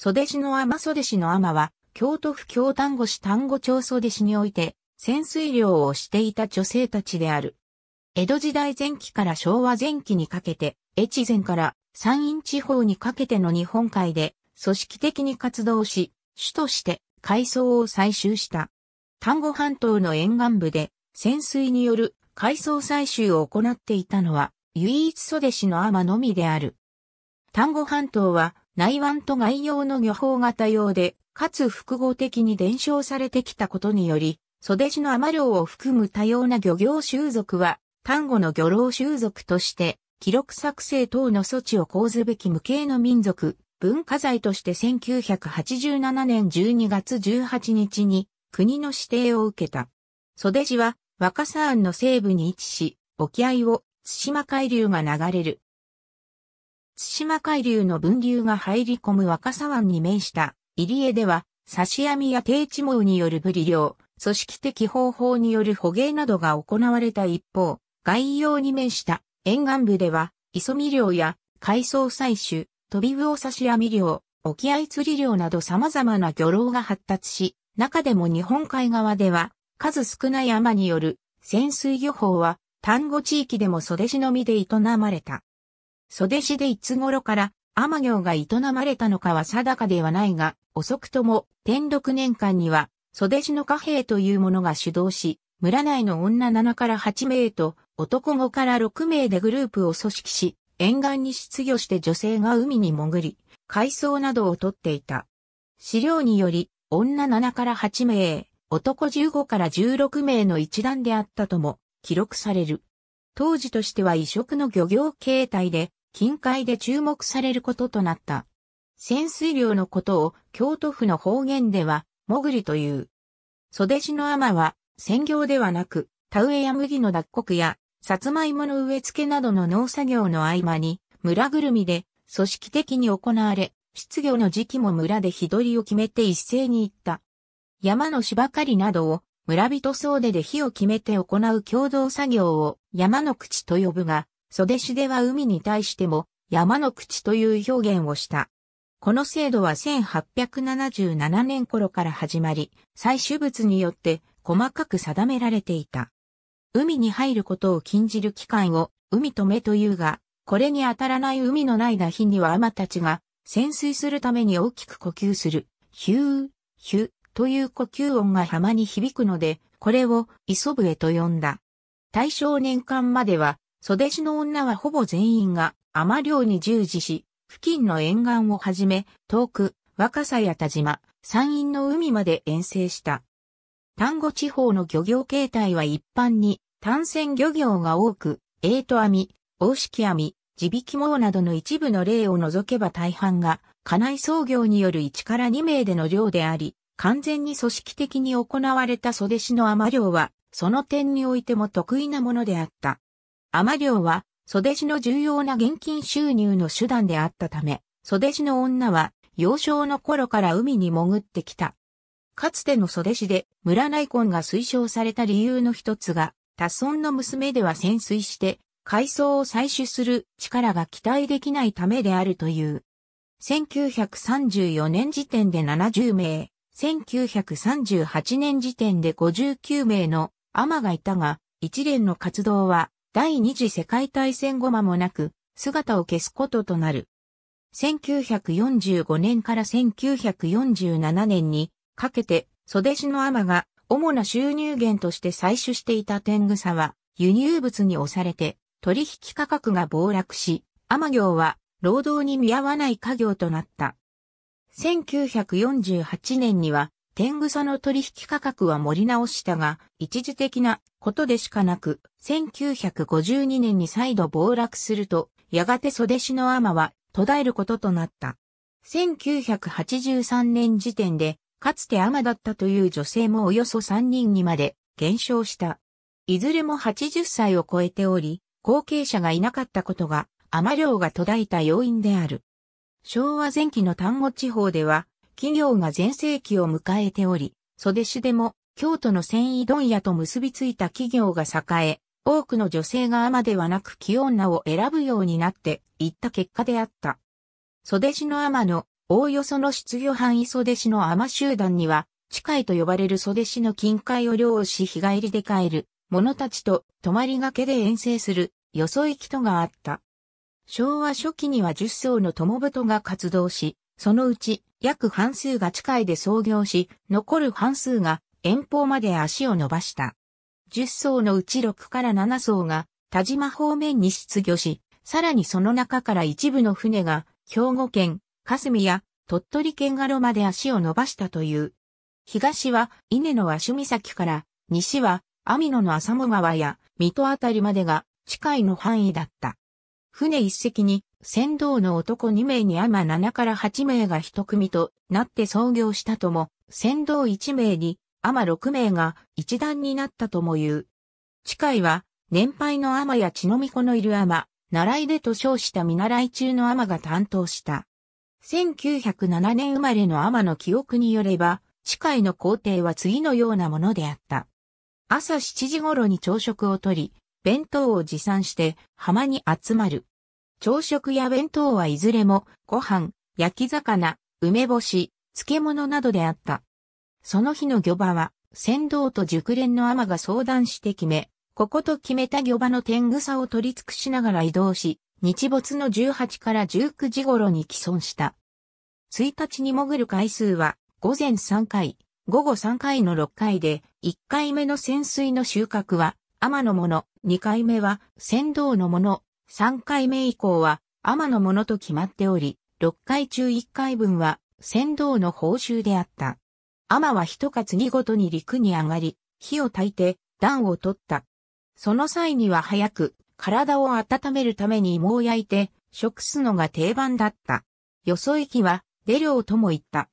袖氏の天袖氏の天は、京都府京丹後市丹後町袖氏において、潜水漁をしていた女性たちである。江戸時代前期から昭和前期にかけて、越前から山陰地方にかけての日本海で、組織的に活動し、主として海藻を採集した。丹後半島の沿岸部で、潜水による海藻採集を行っていたのは、唯一袖氏の天のみである。丹後半島は内湾と外洋の漁法が多様で、かつ複合的に伝承されてきたことにより、袖地の雨量を含む多様な漁業習俗は、単語の漁労習俗として、記録作成等の措置を講ずべき無形の民族、文化財として1987年12月18日に国の指定を受けた。袖地は若狭湾の西部に位置し、沖合を対馬海流が流れる対馬海流の分流が入り込む若狭湾に面した入江では、刺し網や定置網によるブリ漁、組織的方法による捕鯨などが行われた一方、外洋に面した沿岸部では、磯見漁や海藻採取、飛び魚刺し網漁、沖合釣り漁など様々な漁労が発達し、中でも日本海側では、数少ない山による潜水漁法は、丹後地域でも袖地のみで営まれた。袖市でいつ頃から天行が営まれたのかは定かではないが、遅くとも天禄年間には、袖市の貨幣というものが主導し、村内の女7から8名と男5から6名でグループを組織し、沿岸に出魚して女性が海に潜り、海藻などを取っていた。資料により、女7から8名、男15から16名の一団であったとも記録される。当時としては異色の漁業形態で、近海で注目されることとなった。潜水量のことを京都府の方言では、もぐりという。袖地の天は、専業ではなく、田植えや麦の脱穀や、さつまいもの植え付けなどの農作業の合間に、村ぐるみで、組織的に行われ、失業の時期も村で日取りを決めて一斉に行った。山の芝刈りなどを村人総出で火を決めて行う共同作業を山の口と呼ぶが、袖市では海に対しても山の口という表現をした。この制度は1877年頃から始まり、採取物によって細かく定められていた。海に入ることを禁じる期間を海と目というが、これに当たらない海のないな日には天たちが潜水するために大きく呼吸する、ヒュー、ヒュという呼吸音が浜に響くので、これを磯笛と呼んだ。大正年間までは袖市の女はほぼ全員が雨漁に従事し、付近の沿岸をはじめ、遠く、若狭や田島、山陰の海まで遠征した。丹後地方の漁業形態は一般に、単線漁業が多く、エイト網、大式網、地引き網などの一部の例を除けば大半が、家内操業による1から2名での漁であり、完全に組織的に行われた袖市の雨漁は、その点においても得意なものであった。雨量は、袖地の重要な現金収入の手段であったため、袖地の女は、幼少の頃から海に潜ってきた。かつての袖市で村内婚が推奨された理由の一つが、多村の娘では潜水して海藻を採取する力が期待できないためであるという。1934年時点で70名、1938年時点で59名のアマがいたが、一連の活動は第二次世界大戦後間もなく姿を消すこととなる。1945年から1947年にかけて袖市の天が主な収入源として採取していた天草は輸入物に押されて取引価格が暴落し、天業は労働に見合わない家業となった。1948年には天草の取引価格は盛り直したが一時的なことでしかなく、1952年に再度暴落すると、やがて袖市の天は途絶えることとなった。1983年時点で、かつて天だったという女性もおよそ3人にまで減少した。いずれも80歳を超えており、後継者がいなかったことが、天領が途絶えた要因である。昭和前期の丹後地方では、企業が全盛期を迎えており、袖市でも京都の繊維問屋と結びついた企業が栄え、多くの女性が尼ではなく気女を選ぶようになっていった結果であった。袖地の尼の、おおよその出魚範囲袖地の尼集団には、近いと呼ばれる袖市の近海を漁し日帰りで帰る者たちと泊まりがけで遠征するよそ行きとがあった。昭和初期には10層の友太が活動し、そのうち約半数が近いで創業し、残る半数が遠方まで足を伸ばした。10層のうち6から7層が田島方面に出魚し、さらにその中から一部の船が兵庫県、霞や鳥取県ガロまで足を伸ばしたという。東は稲の味、岬から、西は網野の浅茂川や水戸あたりまでが近いの範囲だった。船一隻に船頭の男2名に天7から8名が一組となって創業したとも、船頭1名にアマ6名が一団になったとも言う。地いは、年配のアマや血の巫女のいるアマ、習いでと称した見習い中のアマが担当した。1907年生まれのアマの記憶によれば、地いの工程は次のようなものであった。朝7時頃に朝食をとり、弁当を持参して浜に集まる。朝食や弁当はいずれもご飯、焼き魚、梅干し、漬物などであった。その日の漁場は、船頭と熟練の天が相談して決め、ここと決めた漁場の天草を取り尽くしながら移動し、日没の18から19時頃に既存した。1日に潜る回数は、午前3回、午後3回の6回で、1回目の潜水の収穫は、天のもの、2回目は、船頭のもの、3回目以降は、天のものと決まっており、6回中1回分は、船頭の報酬であった。天は一か二ごとに陸に上がり、火を焚いて暖を取った。その際には早く体を温めるために芋を焼いて食すのが定番だった。よそ行きは出漁とも言った。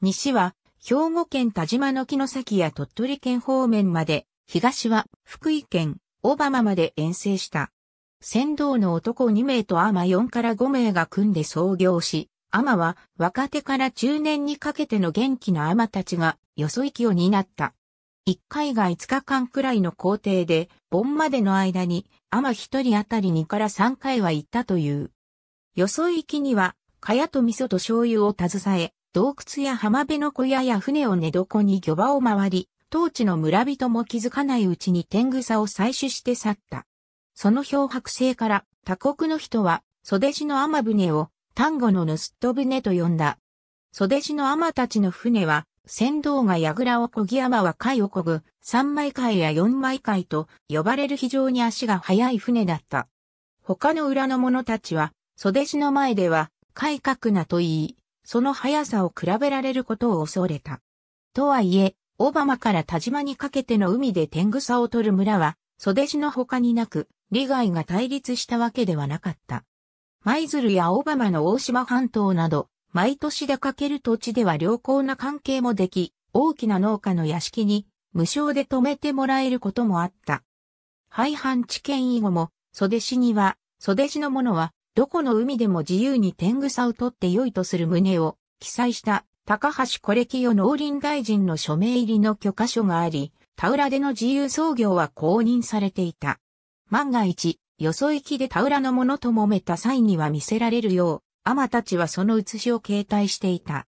西は兵庫県田島の木の先や鳥取県方面まで、東は福井県小浜まで遠征した。船頭の男2名とアマ4から5名が組んで創業し、アマは若手から中年にかけての元気なアマたちがよそ行きを担った。一回が5日間くらいの工程で、盆までの間にアマ人あたり2から3回は行ったという。よそ行きには、かやと味噌と醤油を携え、洞窟や浜辺の小屋や船を寝床に漁場を回り、当地の村人も気づかないうちに天草を採取して去った。その漂白性から他国の人は、袖地の天船を丹後のヌスット船と呼んだ。袖地の天たちの船は、船頭が櫓をこぎ山は貝をこぐ、三枚貝や四枚貝と呼ばれる非常に足が速い船だった。他の裏の者たちは、袖地の前では、貝角なと言い、その速さを比べられることを恐れた。とはいえ、小浜から田島にかけての海で天草を取る村は、袖地の他になく、利害が対立したわけではなかった。舞鶴やオバマの大島半島など、毎年出かける土地では良好な関係もでき、大きな農家の屋敷に無償で泊めてもらえることもあった。廃藩置県以後も、袖市には、袖市のものは、どこの海でも自由に天草を取って良いとする旨を記載した高橋コレキ農林大臣の署名入りの許可書があり、田浦での自由操業は公認されていた。万が一、よそ行きで田浦の者と揉めた際には見せられるよう、天たちはその写しを携帯していた。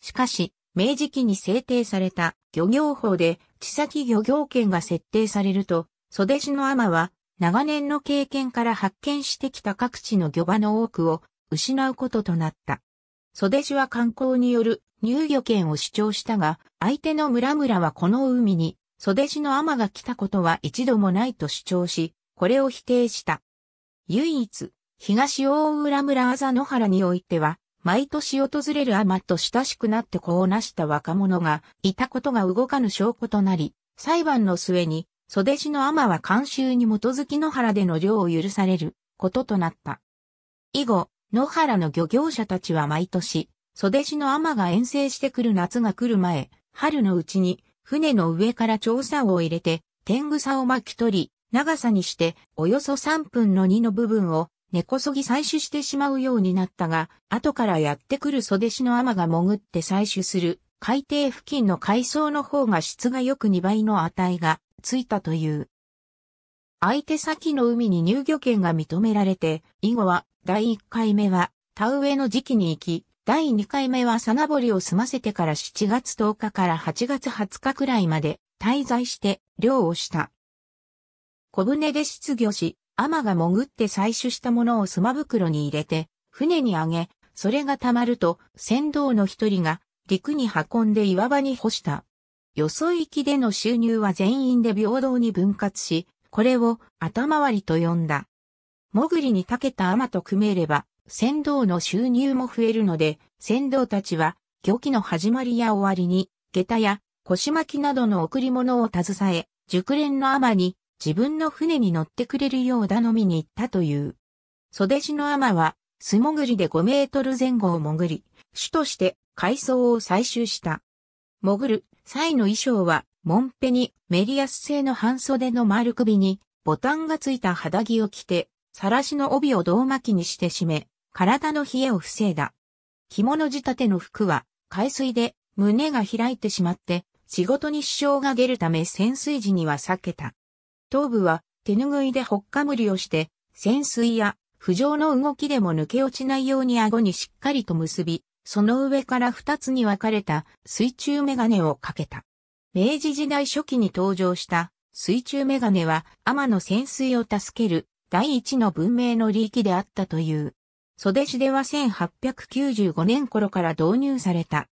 しかし、明治期に制定された漁業法で、地先漁業権が設定されると、袖市の天は、長年の経験から発見してきた各地の漁場の多くを失うこととなった。袖市は観光による入漁権を主張したが、相手の村々はこの海に、袖地の天が来たことは一度もないと主張し、これを否定した。唯一、東大浦村あざ野原においては、毎年訪れるアと親しくなって子をなした若者がいたことが動かぬ証拠となり、裁判の末に、袖地の雨は慣習に基づき野原での漁を許されることとなった。以後、野原の漁業者たちは毎年、袖地の雨が遠征してくる夏が来る前、春のうちに、船の上から調査を入れて、天草を巻き取り、長さにしておよそ3分の2の部分を根こそぎ採取してしまうようになったが、後からやってくる袖子の雨が潜って採取する海底付近の海藻の方が質がよく2倍の値がついたという。相手先の海に入漁権が認められて、以後は第1回目は田植えの時期に行き、第2回目はサナボリを済ませてから7月10日から8月20日くらいまで滞在して漁をした。小舟で失業し、天が潜って採取したものを砂袋に入れて、船にあげ、それが溜まると、船頭の一人が、陸に運んで岩場に干した。よそ行きでの収入は全員で平等に分割し、これを頭割りと呼んだ。潜りに長けた天と組めれば、船頭の収入も増えるので、船頭たちは、漁期の始まりや終わりに、下駄や腰巻きなどの贈り物を携え、熟練の天に自分の船に乗ってくれるよう頼みに行ったという。袖地の天は、素潜りで5メートル前後を潜り、主として海藻を採集した。潜る際の衣装は、モンペにメリアス製の半袖の丸首に、ボタンがついた肌着を着て、さらしの帯を胴巻きにして締め、体の冷えを防いだ。着物仕立ての服は、海水で胸が開いてしまって、仕事に支障が出るため潜水時には避けた。頭部は手拭いでほっかむりをして、潜水や浮上の動きでも抜け落ちないように顎にしっかりと結び、その上から二つに分かれた水中メガネをかけた。明治時代初期に登場した水中メガネは天の潜水を助ける第一の文明の利益であったという。袖市では1895年頃から導入された。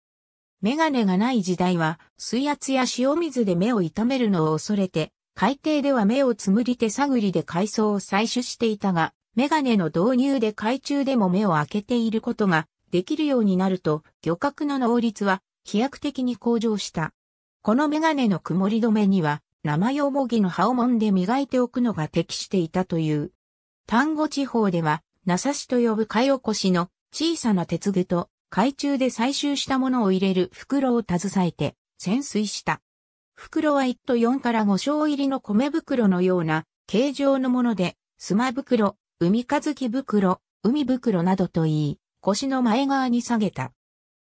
メガネがない時代は水圧や塩水で目を痛めるのを恐れて海底では目をつむり手探りで海藻を採取していたが、メガネの導入で海中でも目を開けていることができるようになると、漁獲の能率は飛躍的に向上した。このメガネの曇り止めには、生用模擬の葉をもんで磨いておくのが適していたという。丹後地方では、ナサシと呼ぶ貝おこしの小さな鉄具と海中で採集したものを入れる袋を携えて潜水した。袋は1と4から5升入りの米袋のような形状のもので、スマ袋、海かずき袋、海袋などと言い、腰の前側に下げた。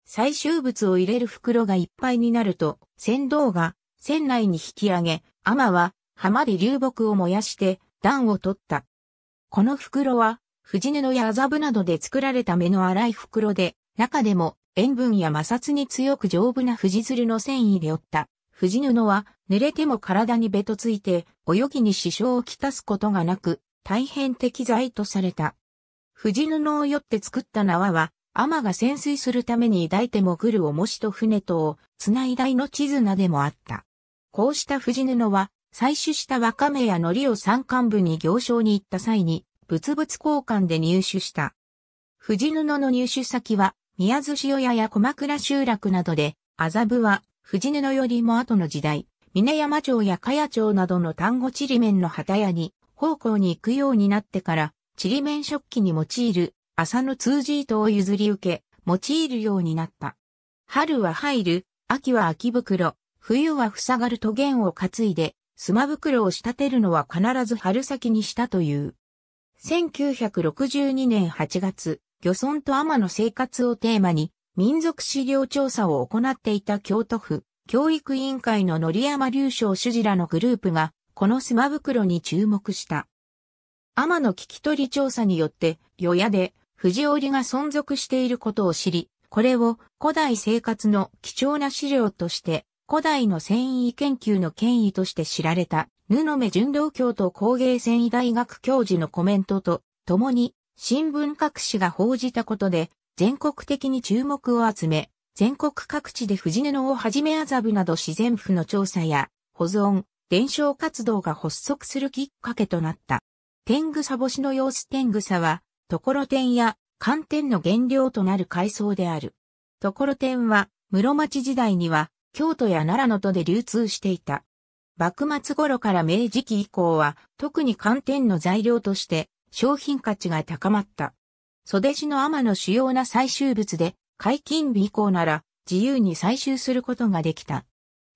最終物を入れる袋がいっぱいになると、船頭が船内に引き上げ、天は浜で流木を燃やして暖を取った。この袋は、藤布や麻布などで作られた目の粗い袋で、中でも塩分や摩擦に強く丈夫な藤鶴の繊維で折った藤布は濡れても体にべとついて泳ぎに支障をきたすことがなく大変適材とされた。藤布をよって作った縄は天が潜水するために抱いて潜る重しと船とを繋い台の地図なでもあった。こうした藤布は採取したワカメや海苔を山間部に行商に行った際に物々交換で入手した。藤布の入手先は宮津塩屋や小枕集落などで麻布は藤根のよりも後の時代、峰山町や茅町などの単語ちりめんの旗屋に、方向に行くようになってから、ちりめん食器に用いる、朝の通じ糸を譲り受け、用いるようになった。春は入る、秋は秋袋、冬は塞がると弦を担いで、スマ袋を仕立てるのは必ず春先にしたという。1962年8月、漁村と天の生活をテーマに、民族資料調査を行っていた京都府教育委員会の則山隆章主事らのグループが、このスマ袋に注目した。天の聞き取り調査によって、与野で藤織が存続していることを知り、これを古代生活の貴重な資料として、古代の繊維研究の権威として知られた、布目純道教と工芸繊維大学教授のコメントと、共に、新聞各紙が報じたことで、全国的に注目を集め、全国各地で藤のをはじめ麻布など自然府の調査や保存、伝承活動が発足するきっかけとなった。天草星しの様子天草は、ところてんや寒天の原料となる海藻である。ところてんは、室町時代には、京都や奈良の都で流通していた。幕末頃から明治期以降は、特に寒天の材料として、商品価値が高まった。袖地の天の主要な採集物で、解禁日以降なら、自由に採集することができた。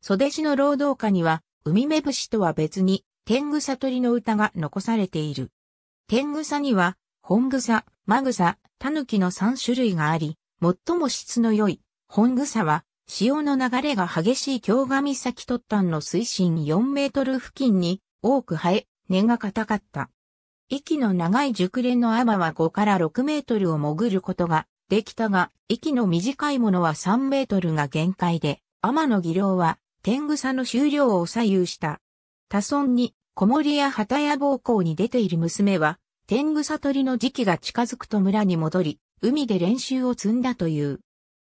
袖地の労働家には、海目節とは別に、天草鳥の歌が残されている。天草には、本草、マグサ、タヌキの3種類があり、最も質の良い、本草は、潮の流れが激しい京上岬突端の水深4メートル付近に多く生え、根が硬かった。息の長い熟練のアマは5から6メートルを潜ることができたが、息の短いものは3メートルが限界で、アマの技量は天草の終了を左右した。多村に、小森や旗や暴行に出ている娘は、天草鳥の時期が近づくと村に戻り、海で練習を積んだという。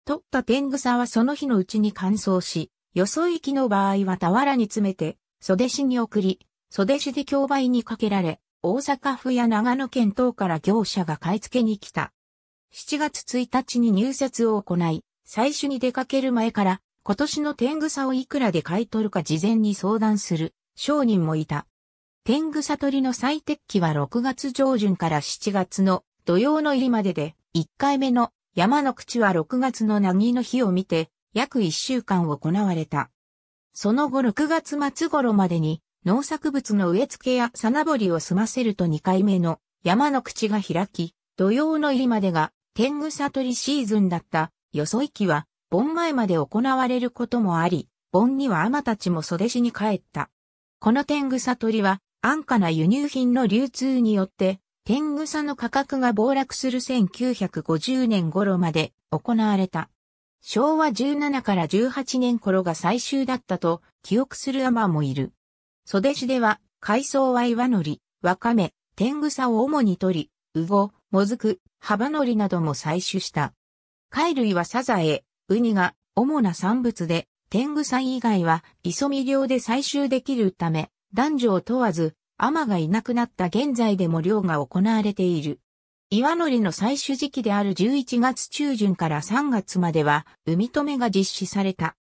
取った天草はその日のうちに乾燥し、よそ行きの場合は俵に詰めて、袖子に送り、袖子で競売にかけられ、大阪府や長野県等から業者が買い付けに来た。7月1日に入札を行い、最初に出かける前から今年の天草をいくらで買い取るか事前に相談する商人もいた。天草取の最適期は6月上旬から7月の土曜の入りまでで、1回目の山の口は6月の凪の日を見て、約1週間行われた。その後6月末頃までに農作物の植え付けやボリを済ませると2回目の山の口が開き、土曜の入りまでが天狗悟りシーズンだった、よそ行きは、盆前まで行われることもあり、盆には天たちも袖しに帰った。この天草取は、安価な輸入品の流通によって、天草の価格が暴落する1950年頃まで行われた。昭和17から18年頃が最終だったと記憶する尼もいる。袖市では、海藻は岩のり、わかめ、天草を主に取り、うご、もずく、幅のりなども採取した。貝類はサザエ、ウニが主な産物で、天草以外は磯見漁で採集できるため、男女を問わず、アがいなくなった現在でも漁が行われている。岩のりの採取時期である11月中旬から3月までは、海止めが実施された。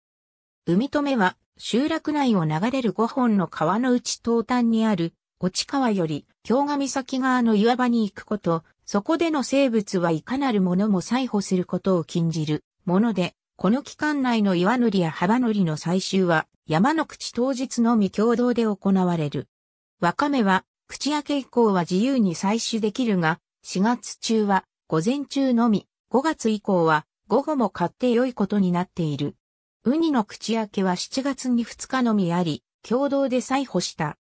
海留は集落内を流れる5本の川のうち東端にある、落川より京ヶ岬側の岩場に行くこと、そこでの生物はいかなるものも採捕することを禁じるもので、この期間内の岩のりや幅のりの採集は山の口当日のみ共同で行われる。ワカメは口明け以降は自由に採取できるが、4月中は午前中のみ、5月以降は午後も買って良いことになっている。ウニの口開けは7月に2日のみあり、共同で採捕した。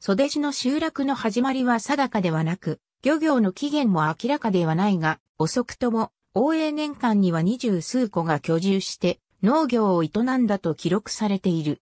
袖地の集落の始まりは定かではなく、漁業の起源も明らかではないが、遅くとも、応永年間には二十数個が居住して、農業を営んだと記録されている。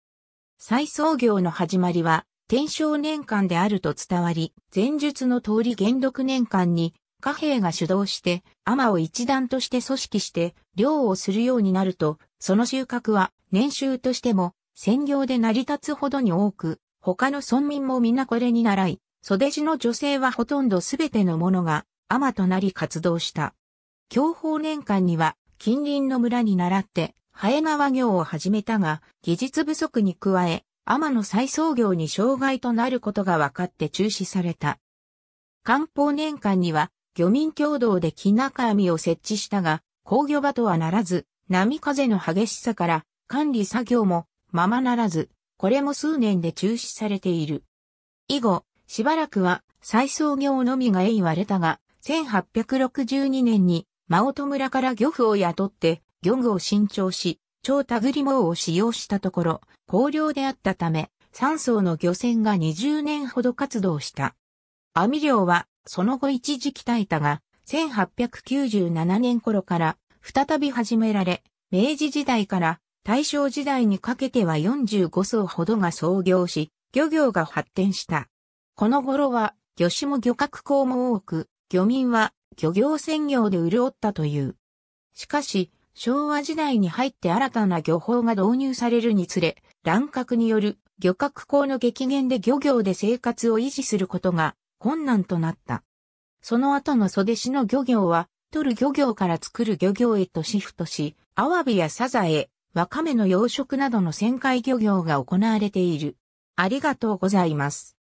再創業の始まりは、天正年間であると伝わり、前述の通り元禄年間に貨幣が主導して、アを一団として組織して、漁をするようになると、その収穫は年収としても、専業で成り立つほどに多く、他の村民も皆これに習い、袖地の女性はほとんどすべてのものが、アとなり活動した。享保年間には、近隣の村に習って、ハエ川業を始めたが、技術不足に加え、天の再創業に障害となることが分かって中止された。官報年間には、漁民共同で木中網を設置したが、工業場とはならず、波風の激しさから管理作業もままならず、これも数年で中止されている。以後、しばらくは再操業のみが言われたが、1862年に、真音村から漁夫を雇って、漁具を新調し、超たぐり網を使用したところ、高量であったため、3層の漁船が20年ほど活動した。網漁はその後一時期耐えたが、1897年頃から再び始められ、明治時代から大正時代にかけては45層ほどが創業し、漁業が発展した。この頃は、漁師も漁獲港も多く、漁民は漁業専業で潤ったという。しかし、昭和時代に入って新たな漁法が導入されるにつれ、乱獲による漁獲港の激減で漁業で生活を維持することが困難となった。その後の袖市の漁業は、取る漁業から作る漁業へとシフトし、アワビやサザエ、ワカメの養殖などの旋回漁業が行われている。ありがとうございます。